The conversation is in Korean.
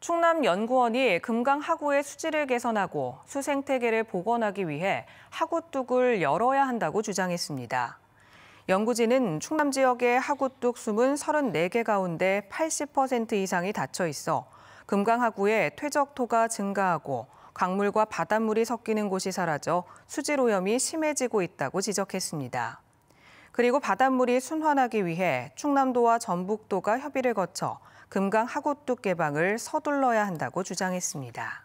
충남 연구원이 금강 하구의 수질을 개선하고 수생태계를 복원하기 위해 하구뚝을 열어야 한다고 주장했습니다. 연구진은 충남 지역의 하구뚝 숨은 34개 가운데 80% 이상이 닫혀 있어 금강 하구의 퇴적토가 증가하고 강물과 바닷물이 섞이는 곳이 사라져 수질 오염이 심해지고 있다고 지적했습니다. 그리고 바닷물이 순환하기 위해 충남도와 전북도가 협의를 거쳐 금강 하구둑 개방을 서둘러야 한다고 주장했습니다.